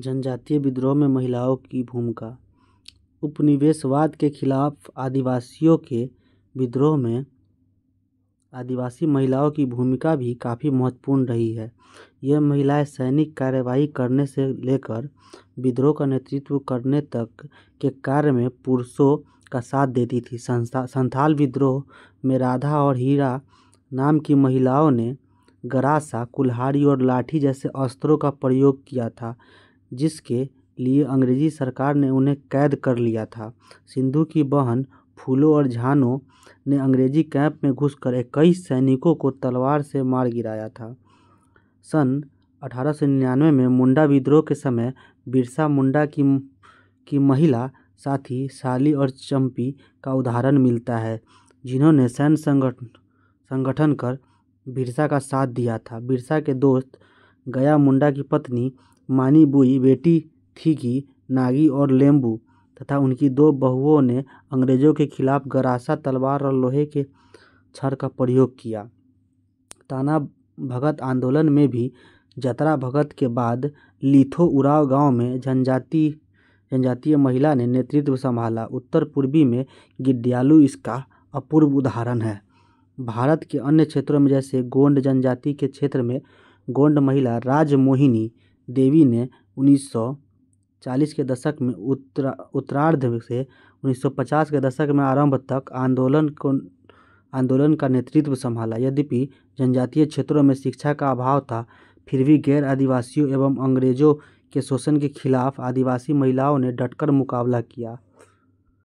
जनजातीय विद्रोह में महिलाओं की भूमिका उपनिवेशवाद के खिलाफ आदिवासियों के विद्रोह में आदिवासी महिलाओं की भूमिका भी काफ़ी महत्वपूर्ण रही है यह महिलाएं सैनिक कार्यवाही करने से लेकर विद्रोह का नेतृत्व करने तक के कार्य में पुरुषों का साथ देती थी संस्था संथाल विद्रोह में राधा और हीरा नाम की महिलाओं ने गरासा कुल्हाड़ी और लाठी जैसे अस्त्रों का प्रयोग किया था जिसके लिए अंग्रेज़ी सरकार ने उन्हें क़ैद कर लिया था सिंधु की बहन फूलो और झानो ने अंग्रेज़ी कैंप में घुसकर इक्कीस सैनिकों को तलवार से मार गिराया था सन अठारह सौ निन्यानवे में मुंडा विद्रोह के समय बिरसा मुंडा की की महिला साथी साली और चंपी का उदाहरण मिलता है जिन्होंने सैन्य संगठन संगठन कर बिरसा का साथ दिया था बिरसा के दोस्त गया मुंडा की पत्नी बुई बेटी थी कि नागी और लेम्बू तथा उनकी दो बहुओं ने अंग्रेजों के खिलाफ गरासा तलवार और लोहे के छड़ का प्रयोग किया ताना भगत आंदोलन में भी जतरा भगत के बाद लिथो उराव गांव में जनजाति जनजातीय महिला ने नेतृत्व संभाला उत्तर पूर्वी में गिड्यालु इसका अपूर्व उदाहरण है भारत के अन्य क्षेत्रों में जैसे गोंड जनजाति के क्षेत्र में गोंड महिला राजमोहिनी देवी ने उन्नीस सौ चालीस के दशक में उत्तरा उत्तरार्ध से उन्नीस सौ पचास के दशक में आरंभ तक आंदोलन को आंदोलन का नेतृत्व संभाला यद्यपि जनजातीय क्षेत्रों में शिक्षा का अभाव था फिर भी गैर आदिवासियों एवं अंग्रेजों के शोषण के खिलाफ आदिवासी महिलाओं ने डटकर मुकाबला किया